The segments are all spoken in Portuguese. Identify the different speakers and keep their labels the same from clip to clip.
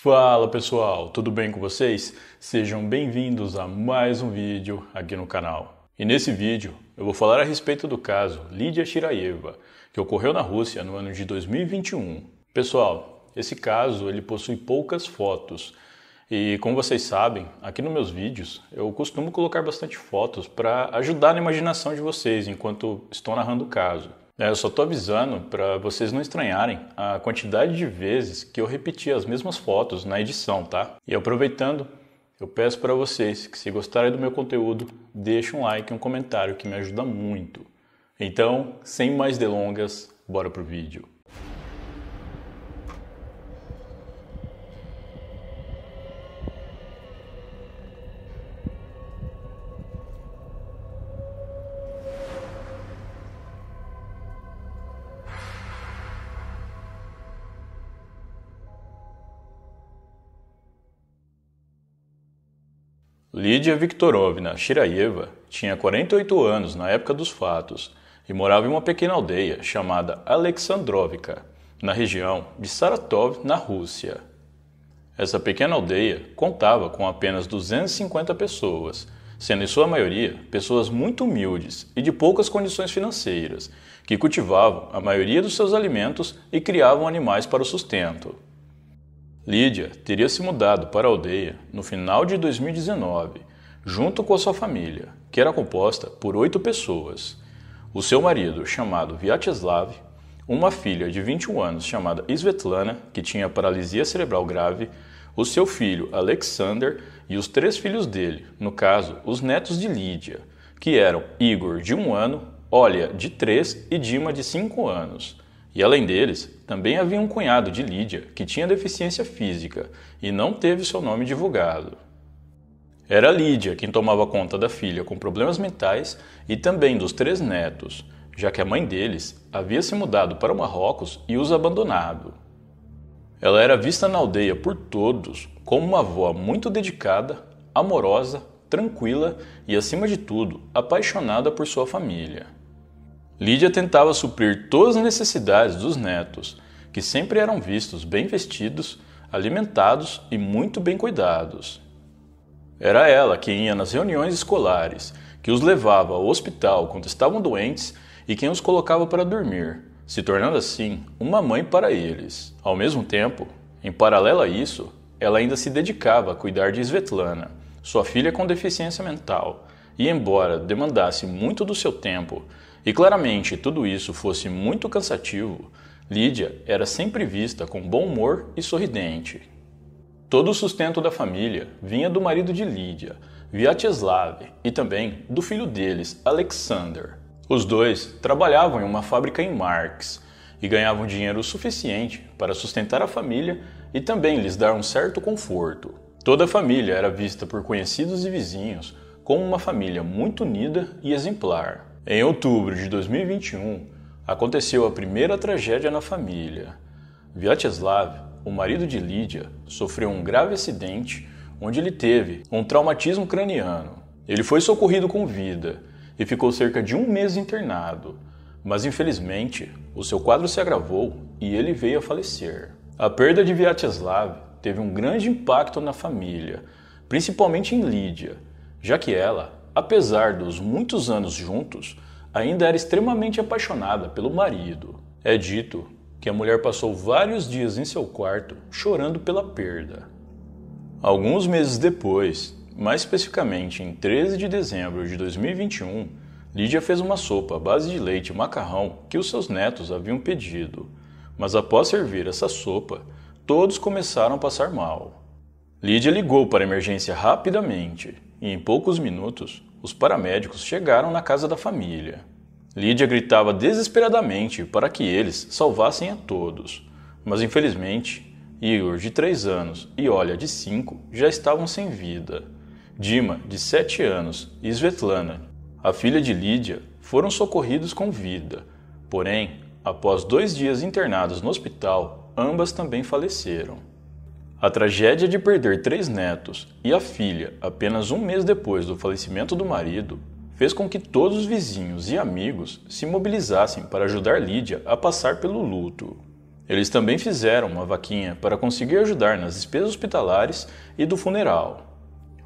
Speaker 1: Fala pessoal, tudo bem com vocês? Sejam bem-vindos a mais um vídeo aqui no canal. E nesse vídeo eu vou falar a respeito do caso Lídia Shirayeva, que ocorreu na Rússia no ano de 2021. Pessoal, esse caso ele possui poucas fotos. E como vocês sabem, aqui nos meus vídeos eu costumo colocar bastante fotos para ajudar na imaginação de vocês enquanto estou narrando o caso. É, eu só estou avisando para vocês não estranharem a quantidade de vezes que eu repeti as mesmas fotos na edição, tá? E aproveitando, eu peço para vocês que se gostarem do meu conteúdo, deixem um like e um comentário que me ajuda muito. Então, sem mais delongas, bora pro vídeo. Lídia Viktorovna Shiraeva tinha 48 anos na época dos fatos e morava em uma pequena aldeia chamada Alexandrovka, na região de Saratov, na Rússia. Essa pequena aldeia contava com apenas 250 pessoas, sendo em sua maioria pessoas muito humildes e de poucas condições financeiras, que cultivavam a maioria dos seus alimentos e criavam animais para o sustento. Lídia teria se mudado para a aldeia no final de 2019, junto com sua família, que era composta por oito pessoas: o seu marido, chamado Vyacheslav, uma filha de 21 anos chamada Svetlana, que tinha paralisia cerebral grave, o seu filho Alexander e os três filhos dele, no caso, os netos de Lídia, que eram Igor de um ano, Olha de três e Dima de cinco anos. E além deles, também havia um cunhado de Lídia que tinha deficiência física e não teve seu nome divulgado. Era Lídia quem tomava conta da filha com problemas mentais e também dos três netos, já que a mãe deles havia se mudado para Marrocos e os abandonado. Ela era vista na aldeia por todos como uma avó muito dedicada, amorosa, tranquila e, acima de tudo, apaixonada por sua família. Lídia tentava suprir todas as necessidades dos netos, que sempre eram vistos bem vestidos, alimentados e muito bem cuidados. Era ela quem ia nas reuniões escolares, que os levava ao hospital quando estavam doentes e quem os colocava para dormir, se tornando assim uma mãe para eles. Ao mesmo tempo, em paralelo a isso, ela ainda se dedicava a cuidar de Svetlana, sua filha com deficiência mental, e embora demandasse muito do seu tempo e claramente tudo isso fosse muito cansativo, Lídia era sempre vista com bom humor e sorridente. Todo o sustento da família vinha do marido de Lídia, Vyacheslav, e também do filho deles, Alexander. Os dois trabalhavam em uma fábrica em Marx e ganhavam dinheiro suficiente para sustentar a família e também lhes dar um certo conforto. Toda a família era vista por conhecidos e vizinhos como uma família muito unida e exemplar. Em outubro de 2021, aconteceu a primeira tragédia na família. Vyacheslav, o marido de Lídia, sofreu um grave acidente onde ele teve um traumatismo craniano. Ele foi socorrido com vida e ficou cerca de um mês internado, mas infelizmente o seu quadro se agravou e ele veio a falecer. A perda de Vyacheslav teve um grande impacto na família, principalmente em Lídia, já que ela apesar dos muitos anos juntos, ainda era extremamente apaixonada pelo marido. É dito que a mulher passou vários dias em seu quarto chorando pela perda. Alguns meses depois, mais especificamente em 13 de dezembro de 2021, Lídia fez uma sopa à base de leite e macarrão que os seus netos haviam pedido, mas após servir essa sopa, todos começaram a passar mal. Lídia ligou para a emergência rapidamente e, em poucos minutos, os paramédicos chegaram na casa da família. Lídia gritava desesperadamente para que eles salvassem a todos, mas infelizmente, Igor, de 3 anos, e Olha, de 5, já estavam sem vida. Dima, de 7 anos, e Svetlana, a filha de Lídia, foram socorridos com vida, porém, após dois dias internados no hospital, ambas também faleceram. A tragédia de perder três netos e a filha apenas um mês depois do falecimento do marido fez com que todos os vizinhos e amigos se mobilizassem para ajudar Lídia a passar pelo luto. Eles também fizeram uma vaquinha para conseguir ajudar nas despesas hospitalares e do funeral.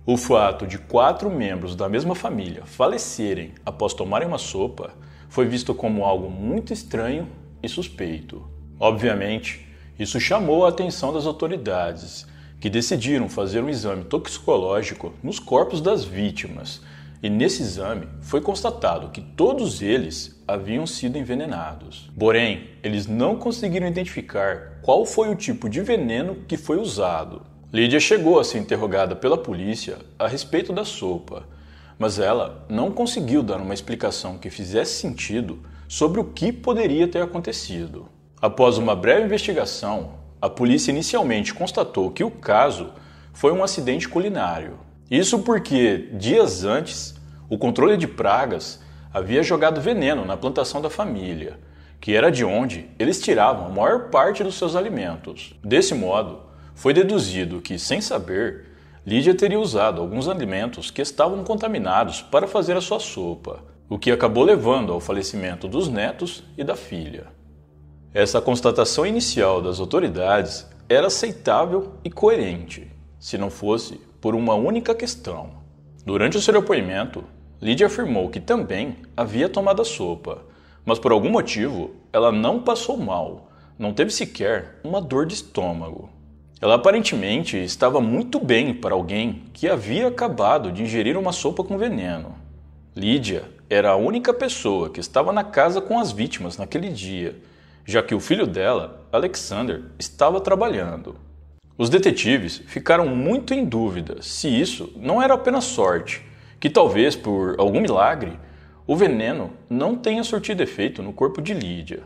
Speaker 1: O fato de quatro membros da mesma família falecerem após tomarem uma sopa foi visto como algo muito estranho e suspeito. Obviamente, isso chamou a atenção das autoridades, que decidiram fazer um exame toxicológico nos corpos das vítimas. E nesse exame foi constatado que todos eles haviam sido envenenados. Porém, eles não conseguiram identificar qual foi o tipo de veneno que foi usado. Lídia chegou a ser interrogada pela polícia a respeito da sopa, mas ela não conseguiu dar uma explicação que fizesse sentido sobre o que poderia ter acontecido. Após uma breve investigação, a polícia inicialmente constatou que o caso foi um acidente culinário. Isso porque, dias antes, o controle de pragas havia jogado veneno na plantação da família, que era de onde eles tiravam a maior parte dos seus alimentos. Desse modo, foi deduzido que, sem saber, Lídia teria usado alguns alimentos que estavam contaminados para fazer a sua sopa, o que acabou levando ao falecimento dos netos e da filha. Essa constatação inicial das autoridades era aceitável e coerente, se não fosse por uma única questão. Durante o seu depoimento, Lídia afirmou que também havia tomado a sopa, mas por algum motivo ela não passou mal, não teve sequer uma dor de estômago. Ela aparentemente estava muito bem para alguém que havia acabado de ingerir uma sopa com veneno. Lídia era a única pessoa que estava na casa com as vítimas naquele dia já que o filho dela, Alexander, estava trabalhando. Os detetives ficaram muito em dúvida se isso não era apenas sorte, que talvez por algum milagre o veneno não tenha surtido efeito no corpo de Lídia.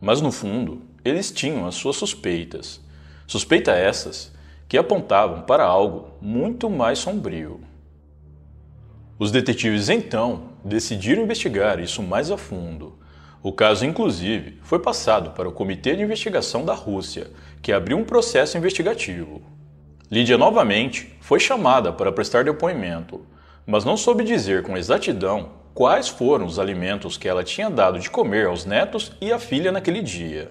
Speaker 1: Mas no fundo, eles tinham as suas suspeitas. Suspeita essas que apontavam para algo muito mais sombrio. Os detetives então decidiram investigar isso mais a fundo o caso, inclusive, foi passado para o Comitê de Investigação da Rússia, que abriu um processo investigativo. Lídia novamente foi chamada para prestar depoimento, mas não soube dizer com exatidão quais foram os alimentos que ela tinha dado de comer aos netos e à filha naquele dia.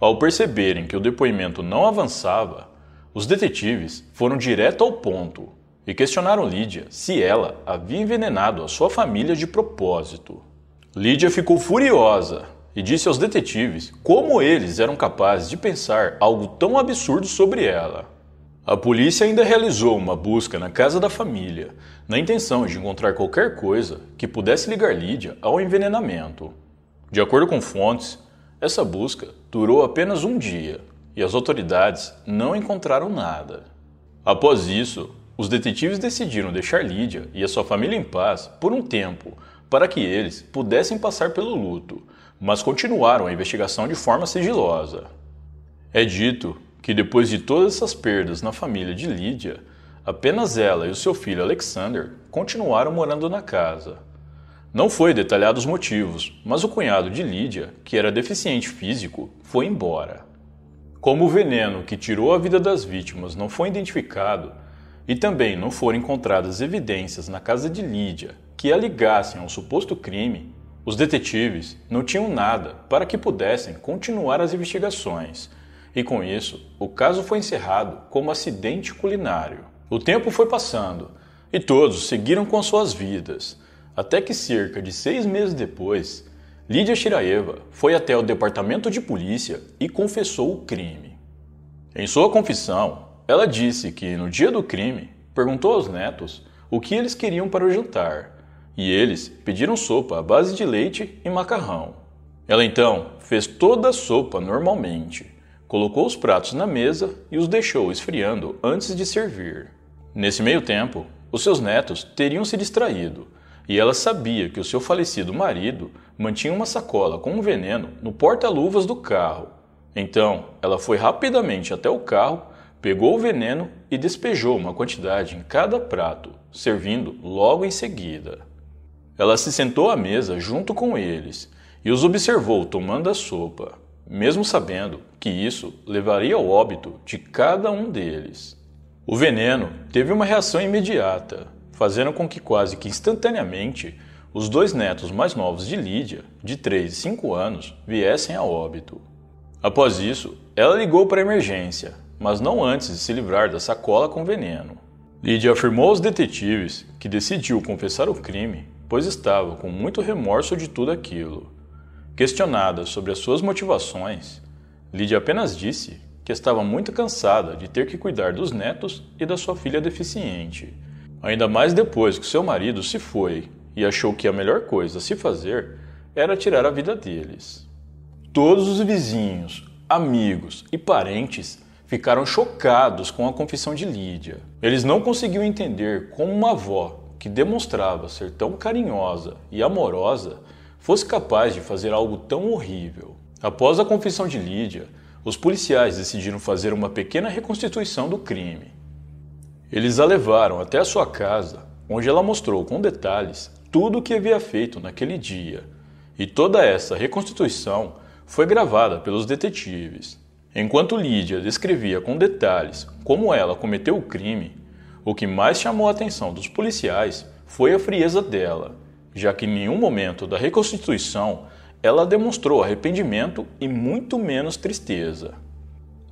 Speaker 1: Ao perceberem que o depoimento não avançava, os detetives foram direto ao ponto e questionaram Lídia se ela havia envenenado a sua família de propósito. Lídia ficou furiosa e disse aos detetives como eles eram capazes de pensar algo tão absurdo sobre ela. A polícia ainda realizou uma busca na casa da família, na intenção de encontrar qualquer coisa que pudesse ligar Lídia ao envenenamento. De acordo com fontes, essa busca durou apenas um dia e as autoridades não encontraram nada. Após isso, os detetives decidiram deixar Lídia e a sua família em paz por um tempo para que eles pudessem passar pelo luto, mas continuaram a investigação de forma sigilosa. É dito que depois de todas essas perdas na família de Lídia, apenas ela e o seu filho Alexander continuaram morando na casa. Não foi detalhado os motivos, mas o cunhado de Lídia, que era deficiente físico, foi embora. Como o veneno que tirou a vida das vítimas não foi identificado e também não foram encontradas evidências na casa de Lídia que a ligassem ao suposto crime, os detetives não tinham nada para que pudessem continuar as investigações, e com isso, o caso foi encerrado como acidente culinário. O tempo foi passando e todos seguiram com suas vidas, até que cerca de seis meses depois, Lídia Shiraeva foi até o departamento de polícia e confessou o crime. Em sua confissão, ela disse que no dia do crime perguntou aos netos o que eles queriam para o jantar e eles pediram sopa à base de leite e macarrão. Ela então fez toda a sopa normalmente, colocou os pratos na mesa e os deixou esfriando antes de servir. Nesse meio tempo, os seus netos teriam se distraído e ela sabia que o seu falecido marido mantinha uma sacola com um veneno no porta-luvas do carro. Então, ela foi rapidamente até o carro, pegou o veneno e despejou uma quantidade em cada prato, servindo logo em seguida. Ela se sentou à mesa junto com eles e os observou tomando a sopa, mesmo sabendo que isso levaria ao óbito de cada um deles. O veneno teve uma reação imediata, fazendo com que quase que instantaneamente os dois netos mais novos de Lídia, de 3 e 5 anos, viessem a óbito. Após isso, ela ligou para a emergência, mas não antes de se livrar da sacola com veneno. Lydia afirmou aos detetives que decidiu confessar o crime pois estava com muito remorso de tudo aquilo. Questionada sobre as suas motivações, Lídia apenas disse que estava muito cansada de ter que cuidar dos netos e da sua filha deficiente. Ainda mais depois que seu marido se foi e achou que a melhor coisa a se fazer era tirar a vida deles. Todos os vizinhos, amigos e parentes ficaram chocados com a confissão de Lídia. Eles não conseguiam entender como uma avó que demonstrava ser tão carinhosa e amorosa, fosse capaz de fazer algo tão horrível. Após a confissão de Lídia, os policiais decidiram fazer uma pequena reconstituição do crime. Eles a levaram até a sua casa, onde ela mostrou com detalhes tudo o que havia feito naquele dia, e toda essa reconstituição foi gravada pelos detetives. Enquanto Lídia descrevia com detalhes como ela cometeu o crime, o que mais chamou a atenção dos policiais foi a frieza dela, já que em nenhum momento da reconstituição ela demonstrou arrependimento e muito menos tristeza.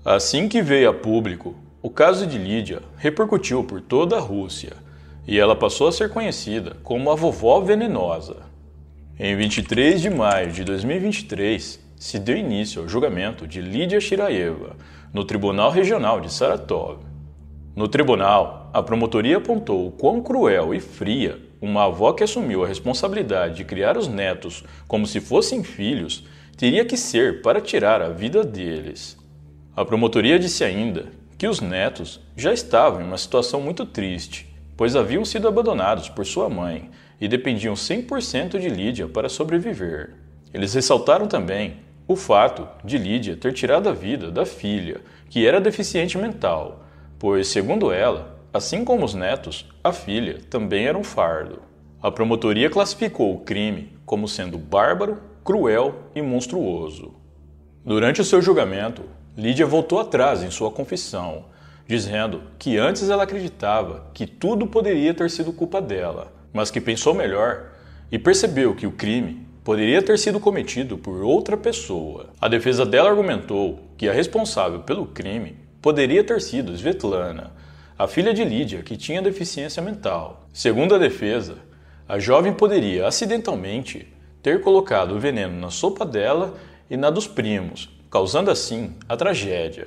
Speaker 1: Assim que veio a público, o caso de Lídia repercutiu por toda a Rússia e ela passou a ser conhecida como a vovó venenosa. Em 23 de maio de 2023, se deu início ao julgamento de Lídia Shiraeva no Tribunal Regional de Saratov. No tribunal, a promotoria apontou o quão cruel e fria uma avó que assumiu a responsabilidade de criar os netos como se fossem filhos teria que ser para tirar a vida deles. A promotoria disse ainda que os netos já estavam em uma situação muito triste, pois haviam sido abandonados por sua mãe e dependiam 100% de Lídia para sobreviver. Eles ressaltaram também o fato de Lídia ter tirado a vida da filha, que era deficiente mental, pois, segundo ela, Assim como os netos, a filha também era um fardo. A promotoria classificou o crime como sendo bárbaro, cruel e monstruoso. Durante o seu julgamento, Lídia voltou atrás em sua confissão, dizendo que antes ela acreditava que tudo poderia ter sido culpa dela, mas que pensou melhor e percebeu que o crime poderia ter sido cometido por outra pessoa. A defesa dela argumentou que a responsável pelo crime poderia ter sido Svetlana, a filha de Lídia, que tinha deficiência mental. Segundo a defesa, a jovem poderia acidentalmente ter colocado o veneno na sopa dela e na dos primos, causando assim a tragédia.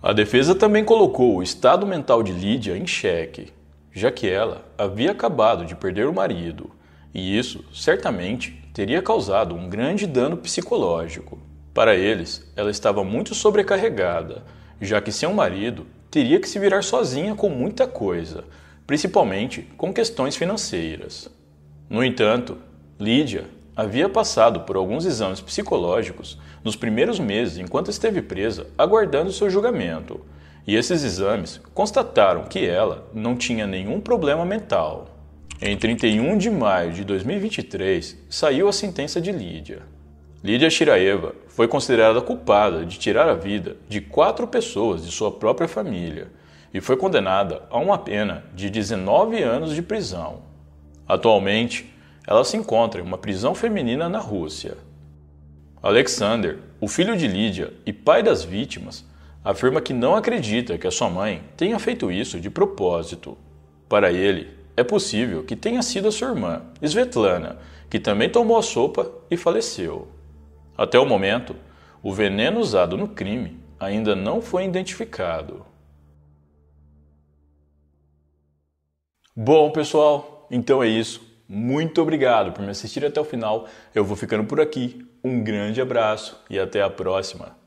Speaker 1: A defesa também colocou o estado mental de Lídia em xeque, já que ela havia acabado de perder o marido, e isso certamente teria causado um grande dano psicológico. Para eles, ela estava muito sobrecarregada, já que seu marido teria que se virar sozinha com muita coisa, principalmente com questões financeiras. No entanto, Lídia havia passado por alguns exames psicológicos nos primeiros meses enquanto esteve presa, aguardando seu julgamento, e esses exames constataram que ela não tinha nenhum problema mental. Em 31 de maio de 2023, saiu a sentença de Lídia. Lídia Shiraeva foi considerada culpada de tirar a vida de quatro pessoas de sua própria família e foi condenada a uma pena de 19 anos de prisão. Atualmente, ela se encontra em uma prisão feminina na Rússia. Alexander, o filho de Lídia e pai das vítimas, afirma que não acredita que a sua mãe tenha feito isso de propósito. Para ele, é possível que tenha sido a sua irmã, Svetlana, que também tomou a sopa e faleceu. Até o momento, o veneno usado no crime ainda não foi identificado. Bom, pessoal, então é isso. Muito obrigado por me assistir até o final. Eu vou ficando por aqui. Um grande abraço e até a próxima.